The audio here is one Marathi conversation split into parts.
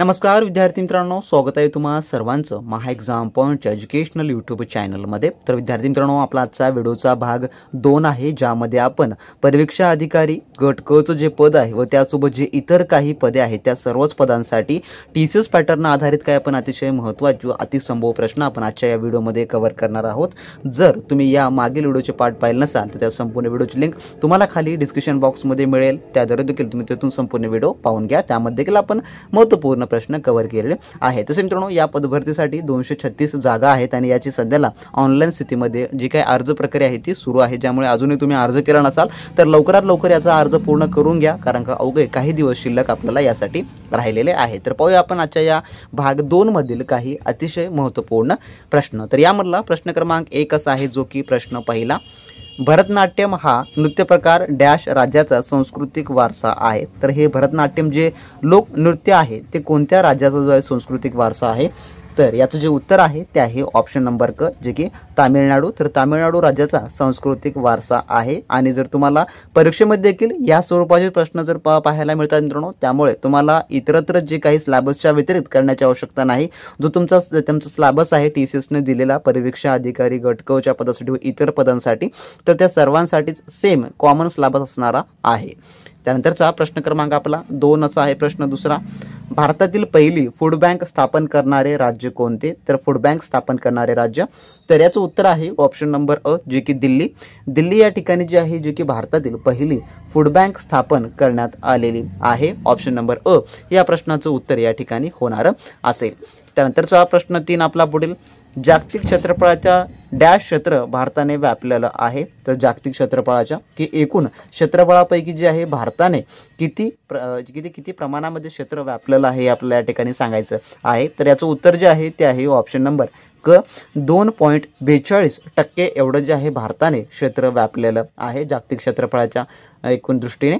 नमस्कार विद्यार्थी मित्रांनो स्वागत आहे तुम्हा सर्वांचं महा एक्झाम पॉईंटच्या एज्युकेशनल युट्यूब चॅनलमध्ये तर विद्यार्थी मित्रांनो आपला आजचा व्हिडिओचा भाग दोन आहे ज्यामध्ये आपण परीक्षा अधिकारी गटकचं जे पद आहे व त्यासोबत जे इतर काही पदे आहेत त्या सर्वच पदांसाठी टी सी एस पॅटर्न आधारित काय आपण अतिशय महत्त्वाचे अतिसंभव प्रश्न आपण आजच्या या व्हिडिओमध्ये कव्हर करणार आहोत जर तुम्ही या मागील व्हिडिओचे पार्ट पाहिले नसाल तर त्या संपूर्ण व्हिडिओची लिंक तुम्हाला खाली डिस्क्रिप्शन बॉक्समध्ये मिळेल त्याद्वारे देखील तुम्ही तिथून संपूर्ण व्हिडिओ पाहून घ्या त्यामध्ये देखील आपण महत्त्वपूर्ण प्रश्न कव्हर केलेले आहे तसे मित्रांनो या पदभरतीसाठी दोनशे छत्तीस जागा आहेत आणि याची सध्याला ऑनलाईन स्थितीमध्ये जी काही अर्ज प्रक्रिया आहे ती सुरू आहे ज्यामुळे अजूनही तुम्ही अर्ज केला नसाल तर लवकरात लवकर याचा अर्ज पूर्ण करून घ्या कारण का अवघे काही दिवस शिल्लक आपल्याला यासाठी राहिलेले आहे तर पाहूया आपण आजच्या या भाग मधील काही अतिशय महत्वपूर्ण प्रश्न तर यामधला प्रश्न क्रमांक असा आहे जो की प्रश्न पहिला भरतनाट्यम हा नृत्य प्रकार डॅश राज्याचा सांस्कृतिक वारसा आहे तर हे भरतनाट्यम जे लोकनृत्य आहे ते कोणत्या राज्याचा जो आहे सांस्कृतिक वारसा आहे तर याचं जे उत्तर आहे ते आहे ऑप्शन नंबर क जे की तामिळनाडू तर तामिळनाडू राज्याचा सांस्कृतिक वारसा आहे आणि जर तुम्हाला परीक्षेमध्ये देखील या स्वरूपाचे प्रश्न जर पाहायला मिळतात मित्रांनो त्यामुळे तुम्हाला इतरत्र जे काही स्लॅबसच्या व्यतिरिक्त करण्याची आवश्यकता नाही जो तुमचा त्यांचा स्लॅबस आहे टी सी एसने दिलेला परीक्षा अधिकारी गटकवच्या पदासाठी व इतर पदांसाठी तर त्या सर्वांसाठीच सेम कॉमन स्लॅबस असणारा आहे त्यानंतरचा प्रश्न क्रमांक आपला असा आहे प्रश्न दुसरा भारतातील पहिली फूड बँक स्थापन करणारे राज्य कोणते तर फूड बँक स्थापन करणारे राज्य तर याचं उत्तर आहे ऑप्शन नंबर अ जे की दिल्ली दिल्ली या ठिकाणी जी आहे जे की भारतातील पहिली फूड बँक स्थापन करण्यात आलेली आहे ऑप्शन नंबर अ या प्रश्नाचं उत्तर या ठिकाणी होणार असेल त्यानंतरचा प्रश्न तीन आपला पुढील जागतिक क्षेत्रफळाच्या डॅश क्षेत्र भारताने व्यापलेलं आहे तर जागतिक क्षेत्रफळाच्या की एकूण क्षेत्रफळापैकी जे आहे भारताने किती प्र किती किती प्रमाणामध्ये क्षेत्र व्यापलेलं आहे हे आपल्याला या ठिकाणी सांगायचं आहे तर याचं उत्तर जे आहे ते आहे ऑप्शन नंबर क दोन पॉईंट बेचाळीस टक्के एवढं जे आहे भारताने क्षेत्र व्यापलेलं आहे जागतिक क्षेत्रफळाच्या एकूण दृष्टीने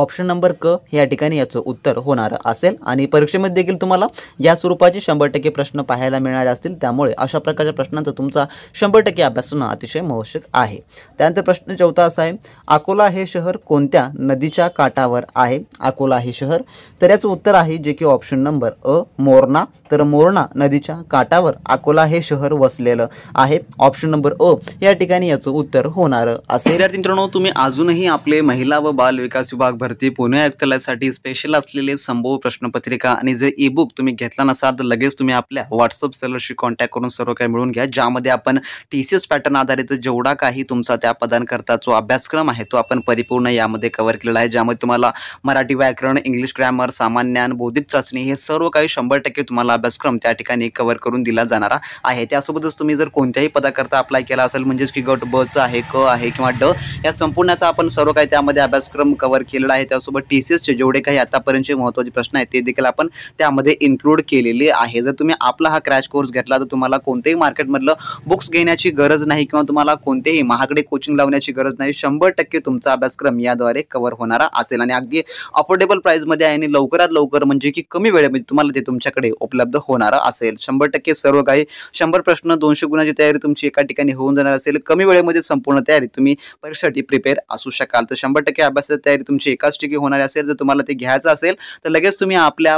ऑप्शन नंबर क या ठिकाणी याचं उत्तर होणार असेल आणि परीक्षेमध्ये देखील तुम्हाला या स्वरूपाचे शंभर टक्के प्रश्न पाहायला मिळणारे असतील त्यामुळे अशा प्रकारच्या प्रश्नांचा तुमचा शंभर टक्के अभ्यास होणं अतिशय आवश्यक आहे त्यानंतर प्रश्न चौथा असा आहे अकोला हे शहर कोणत्या नदीच्या काठावर आहे अकोला हे शहर तर याचं उत्तर आहे जे की ऑप्शन नंबर अ मोरणा तर मोरणा नदीच्या काठावर अकोला हे शहर वसलेलं आहे ऑप्शन नंबर अ या ठिकाणी याचं उत्तर होणार असे विद्यार्थी मित्रांनो तुम्ही अजूनही आपले महिला व बाल विकास विभाग भरती पुणे आयुक्तालयासाठी स्पेशल असलेले संभव प्रश्नपत्रिका आणि जे ई बुक तुम्ही घेतला नसाल तर लगेच तुम्ही आपल्या व्हॉट्सअप सेलरशी कॉन्टॅक्ट करून सर्व काही मिळून घ्या ज्यामध्ये आपण टी सी एस पॅटर्न आधारित जेवढा काही तुमचा त्या पदांकरता जो अभ्यासक्रम आहे तो आपण परिपूर्ण यामध्ये कव्हर केलेला आहे ज्यामध्ये तुम्हाला मराठी व्याकरण इंग्लिश ग्रॅमर सामान्यान बौद्धिक चाचणी हे सर्व काही शंभर टक्के तुम्हाला अभ्यासक्रम त्या ठिकाणी कव्हर करून दिला जाणार आहे त्यासोबतच तुम्ही जर कोणत्याही पदाकरता अप्लाय केला असेल म्हणजेच की गट ब आहे क आहे किंवा ड या संपूर्णाचा आपण सर्व काही त्यामध्ये अभ्यासक्रम कव्हर केलेला आहे त्यासोबत टी सी एसचे जेवढे काही आतापर्यंतचे महत्त्वाचे प्रश्न आहेत ते देखील आपण त्यामध्ये इन्क्लूड केलेले आहे जर तुम्ही आपला हा क्रॅश कोर्स घेतला तर तुम्हाला कोणत्याही मार्केटमधलं बुक्स घेण्याची गरज नाही किंवा तुम्हाला कोणतेही महागडे कोचिंग लावण्याची गरज नाही शंभर टक्के तुमचा अभ्यासक्रम याद्वारे कव्हर होणारा असेल आणि अगदी अफोर्डेबल प्राईजमध्ये आहे आणि लवकरात लवकर म्हणजे की कमी वेळेमध्ये तुम्हाला ते तुमच्याकडे उपलब्ध उपलब्ध होणार असेल टक्के सर्व काही शंभर प्रश्न दोनशे गुणा की तुमची एका ठिकाणी होऊन जाणार कमी वेळेमध्ये संपूर्ण तयारी तुम्ही परीक्षेसाठी प्रिपेअर असू शकाल तर शंभर टक्के अभ्यासाची तैयारी तुमची एकाच ठिकाणी होणार असेल जर तुम्हाला ते घ्यायचं असेल तर लगेच तुम्ही आपल्या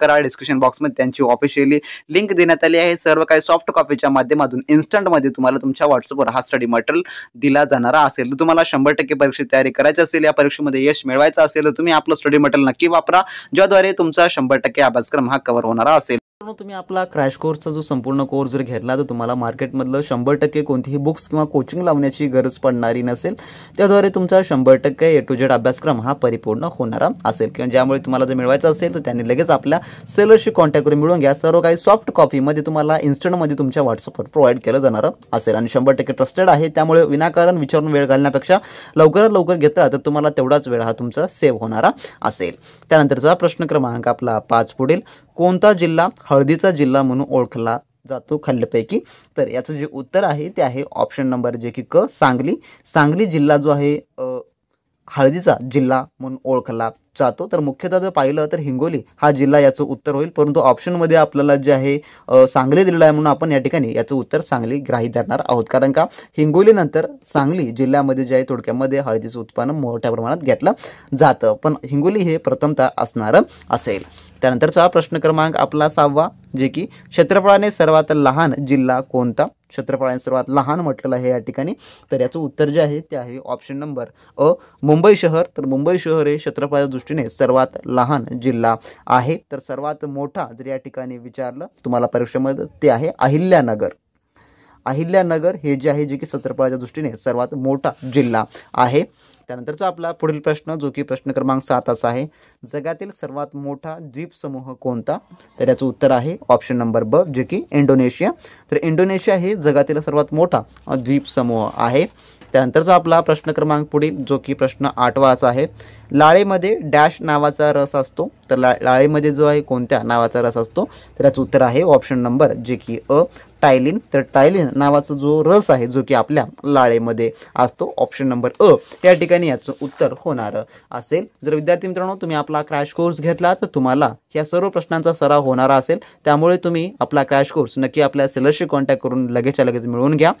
करा डिस्क्रिप्शन बॉक्स त्यांची ऑफिशियली लिंक देण्यात आली आहे सर्व काही सॉफ्ट कॉपी कॉपीच्या माध्यमातून इन्स्टंटमध्ये तुम्हाला तुमच्या व्हॉट्सअपवर हा स्टडी मटेरियल दिला जाणारा असेल तर तुम्हाला शंभर टक्के परीक्षेची तयारी करायची असेल या परीक्षेमध्ये यश मिळवायचं असेल तर तुम्ही स्टडी मटेरियल नक्की वापरा ज्यादा तुम्हारा शंबर टक्के अभ्यासक्रम हा कवर कव्हर होणारा असेल तुम्ही आपला क्रॅश कोर्सचा जो संपूर्ण कोर्स जर घेतला तर तुम्हाला मार्केटमधलं शंभर टक्के कोणतीही बुक्स किंवा कोचिंग लावण्याची गरज पडणारी नसेल त्याद्वारे तुमचा शंभर टक्के ए टू जेड अभ्यासक्रम हा परिपूर्ण होणारा असेल किंवा ज्यामुळे तुम्हाला जर मिळवायचं असेल तर त्यांनी लगेच आपल्या सेलरशी कॉन्टॅक्ट करून मिळून घ्या सर्व काही सॉफ्ट कॉपीमध्ये तुम्हाला इन्स्टंटमध्ये तुमच्या व्हॉट्सअपवर प्रोव्हाइड केलं जाणार असेल आणि शंभर टक्के ट्रस्टेड आहे त्यामुळे विनाकारण विचारून वेळ घालण्यापेक्षा लवकरात लवकर घेतला तर तुम्हाला तेवढाच वेळ हा तुमचा सेव्ह होणारा असेल त्यानंतरचा प्रश्न क्रमांक आपला पाच पुढील कोणता जिल्हा हळदीचा जिल्हा म्हणून ओळखला जातो खाल्ल्यापैकी तर याचं जे उत्तर आहे ते आहे ऑप्शन नंबर जे की क सांगली सांगली जिल्हा जो आहे हळदीचा जिल्हा म्हणून ओळखला जातो तर मुख्यतः जर पाहिलं तर हिंगोली हा जिल्हा याचं उत्तर होईल परंतु ऑप्शनमध्ये आपल्याला जे आहे सांगली दिलेलं आहे म्हणून आपण या ठिकाणी याचं उत्तर सांगली ग्राही धरणार आहोत कारण का हिंगोलीनंतर सांगली जिल्ह्यामध्ये जे आहे थोडक्यामध्ये हळदीचं उत्पन्न मोठ्या प्रमाणात घेतलं जातं पण हिंगोली हे प्रथमतः असणारं असेल त्यानंतरचा प्रश्न क्रमांक आपला सहावा जे की क्षेत्रफळाने सर्वात लहान जिल्हा कोणता क्षेत्रफळाने सर्वात लहान म्हटलेलं आहे या ठिकाणी तर याचं उत्तर जे आहे ते आहे ऑप्शन नंबर अ मुंबई शहर तर मुंबई शहर हे क्षेत्रफळाच्या दृष्टीने सर्वात लहान जिल्हा आहे तर सर्वात मोठा जर या ठिकाणी विचारलं तुम्हाला परीक्षेमध्ये ते आहे अहिल्यानगर अहिल्यानगर हे जे आहे जे की सत्रफळाच्या दृष्टीने सर्वात मोठा जिल्हा आहे त्यानंतरचा आपला पुढील प्रश्न जो की प्रश्न क्रमांक सात असा आहे जगातील सर्वात मोठा समूह कोणता तर याचं उत्तर आहे ऑप्शन नंबर ब जे की इंडोनेशिया तर इंडोनेशिया हे जगातील सर्वात मोठा समूह आहे त्यानंतरचा आपला प्रश्न क्रमांक पुढील जो की प्रश्न आठवा असा आहे लाळेमध्ये डॅश नावाचा रस असतो तर ला लाळेमध्ये जो आहे कोणत्या नावाचा रस असतो तर याचं उत्तर आहे ऑप्शन नंबर जे की अ टायलिन तर टायलिन नावाचा जो रस आहे जो की आपल्या लाळेमध्ये असतो ऑप्शन नंबर अ या ठिकाणी याचं उत्तर होणार असेल जर विद्यार्थी मित्रांनो तुम्ही आपला क्रॅश कोर्स घेतला तर तुम्हाला या सर्व प्रश्नांचा सराव होणारा असेल त्यामुळे तुम्ही आपला क्रॅश कोर्स नक्की आपल्या सेलरशी कॉन्टॅक्ट करून लगेचच्या लगेच मिळवून घ्या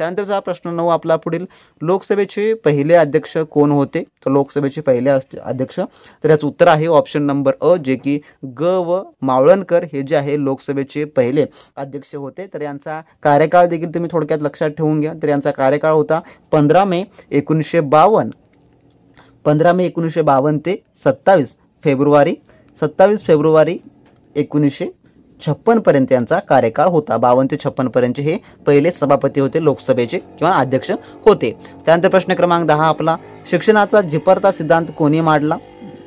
त्यानंतरचा प्रश्न नऊ आपला पुढील लोकसभेचे पहिले अध्यक्ष कोण होते तर लोकसभेचे पहिले अध्यक्ष तर याचं उत्तर आहे ऑप्शन नंबर अ जे की ग व मावळणकर हे जे आहे लोकसभेचे पहिले अध्यक्ष होते तर यांचा कार्यकाळ देखील तुम्ही थोडक्यात लक्षात ठेवून घ्या तर यांचा कार्यकाळ होता पंधरा मे एकोणीसशे बावन्न पंधरा मे एकोणीसशे बावन्न ते सत्तावीस फेब्रुवारी सत्तावीस फेब्रुवारी एकोणीसशे छप्पनपर्यंत यांचा कार्यकाळ होता बावन्न ते छप्पनपर्यंत हे पहिले सभापती होते लोकसभेचे किंवा अध्यक्ष होते त्यानंतर प्रश्न क्रमांक दहा आपला शिक्षणाचा झिपरता सिद्धांत कोणी मांडला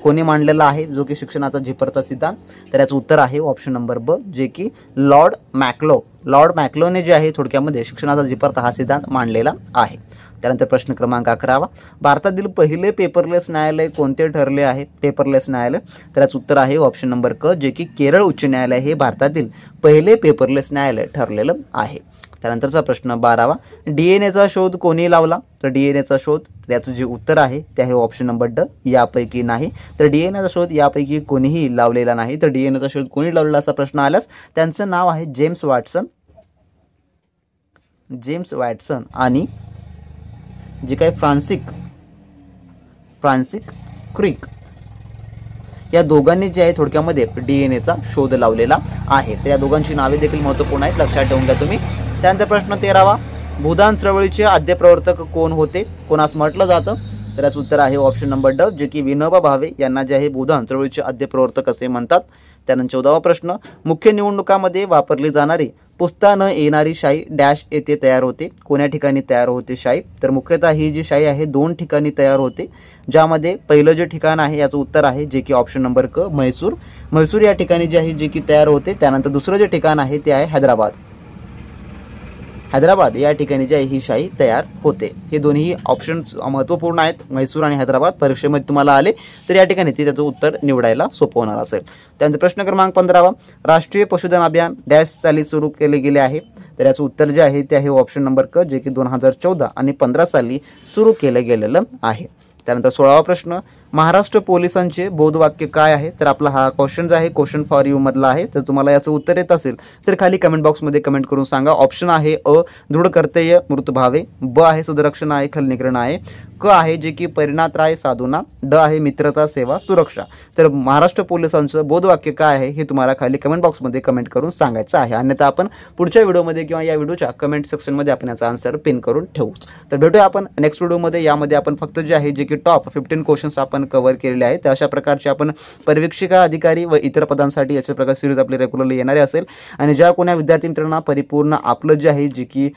कोणी मांडलेला आहे जो की शिक्षणाचा झिपरता सिद्धांत तर याचं उत्तर आहे ऑप्शन नंबर ब जे की लॉर्ड मॅक्लो लॉर्ड मॅक्लोने जे आहे थोडक्यामध्ये शिक्षणाचा झिपरता हा सिद्धांत मांडलेला आहे त्यानंतर प्रश्न क्रमांक अकरावा भारतातील पहिले पेपरलेस न्यायालय कोणते ठरले आहे पेपरलेस न्यायालय तर उत्तर आहे ऑप्शन नंबर क जे की केरळ उच्च न्यायालय हे भारतातील पहिले पेपरलेस न्यायालय ठरलेलं आहे त्यानंतरचा प्रश्न बारावा डी एन एचा शोध कोणी लावला तर डी एन एचा शोध त्याचं जे उत्तर आहे ते आहे ऑप्शन नंबर ड यापैकी नाही तर डी एन एचा शोध यापैकी कोणीही लावलेला नाही तर डी एन एचा शोध कोणी लावलेला असा प्रश्न आल्यास त्यांचं नाव आहे जेम्स वॉटसन जेम्स वॅटसन आणि जी काय फ्रान्सिक फ्रान्सिक क्रिक या दोघांनी जे आहे थोडक्यामध्ये डी एन एचा शोध लावलेला आहे तर या दोघांची नावे देखील महत्वपूर्ण आहेत लक्षात ठेवून घ्या तुम्ही त्यानंतर प्रश्न तेरावा भूदान चळवळीचे आद्य प्रवर्तक कोण होते कोणास म्हटलं जातं तर याचं उत्तर आहे ऑप्शन नंबर ड जे की विनोबा भावे यांना जे आहे भूदान चळवळीचे आद्य प्रवर्तक असे म्हणतात त्यानंतर चौदावा प्रश्न मुख्य निवडणुकामध्ये वापरली जाणारी पुस्ता न येणारी शाई डॅश येथे तयार होते कोण्या ठिकाणी तयार होते शाई तर मुख्यतः ही जी शाई आहे दोन ठिकाणी तयार होते ज्यामध्ये पहिलं जे ठिकाण आहे याचं उत्तर आहे जे की ऑप्शन नंबर क म्हैसूर म्हैसूर या ठिकाणी जे आहे जे की तयार होते त्यानंतर दुसरं जे ठिकाण आहे ते आहे हैदराबाद हैदराबाद या ठिकाणी जे आहे ही शाही तयार होते हे दोन्ही ऑप्शन्स महत्वपूर्ण आहेत म्हैसूर आणि हैदराबाद परीक्षेमध्ये तुम्हाला आले तर या ठिकाणी ते त्याचं उत्तर निवडायला सोपं होणार असेल त्यानंतर प्रश्न क्रमांक पंधरावा राष्ट्रीय पशुधन अभियान डॅश साली सुरू केले गेले आहे तर याचं उत्तर जे आहे ते आहे ऑप्शन नंबर क जे की दोन हजार चौदा आणि पंधरा साली सुरू केलं गेलेलं आहे त्यानंतर सोळावा प्रश्न महाराष्ट्र पोलिसांचे बोधवाक्य काय आहे तर आपला हा क्वेश्चन जो आहे क्वेश्चन फॉर यू मधला आहे जर तुम्हाला याचं उत्तर येत असेल तर खाली कमेंट बॉक्समध्ये कमेंट करून सांगा ऑप्शन आहे अ दृढ कर्तव्य मृतभावे ब आहे सुदरक्षण आहे खलनिकरण आहे क आहे जे की परिणात्राय साधुना ड आहे मित्रता सेवा सुरक्षा तर महाराष्ट्र पोलिसांचं बोधवाक्य काय आहे हे तुम्हाला खाली कमेंट बॉक्समध्ये कमेंट करून सांगायचं आहे अन्यथा आपण पुढच्या व्हिडिओमध्ये किंवा या व्हिडिओच्या कमेंट सेक्शनमध्ये आपण याचा आन्सर पिन करून ठेवूच तर भेटूया आपण नेक्स्ट व्हिडिओमध्ये यामध्ये आपण फक्त जे आहे जे की टॉप फिफ्टीन क्वेश्चन्स आपण आपण कव्हर केलेले आहे तर अशा प्रकारचे आपण परीक्षिका अधिकारी व इतर पदांसाठी याच्या प्रकार सिरीज आपली रेग्युलरली येणारे असेल आणि ज्या कोणा विद्यार्थी मित्रांना परिपूर्ण आपलं जे आहे जे की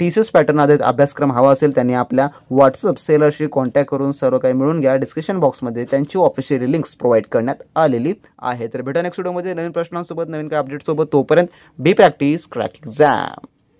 टी सी एस पॅटर्न आधारित अभ्यासक्रम हवा असेल त्यांनी आपल्या व्हॉट्सअप सेलरशी कॉन्टॅक्ट करून सर्व काही मिळून घ्या डिस्क्रिप्शन बॉक्समध्ये त्यांची ऑफिशियल लिंक्स प्रोव्हाइड करण्यात आलेली आहे तर भेटा नेक्स्ट व्हिडिओमध्ये नवीन प्रश्नांसोबत नवीन काही अपडेटसोबत तोपर्यंत बी प्रॅक्टिस क्रॅक एक्झाम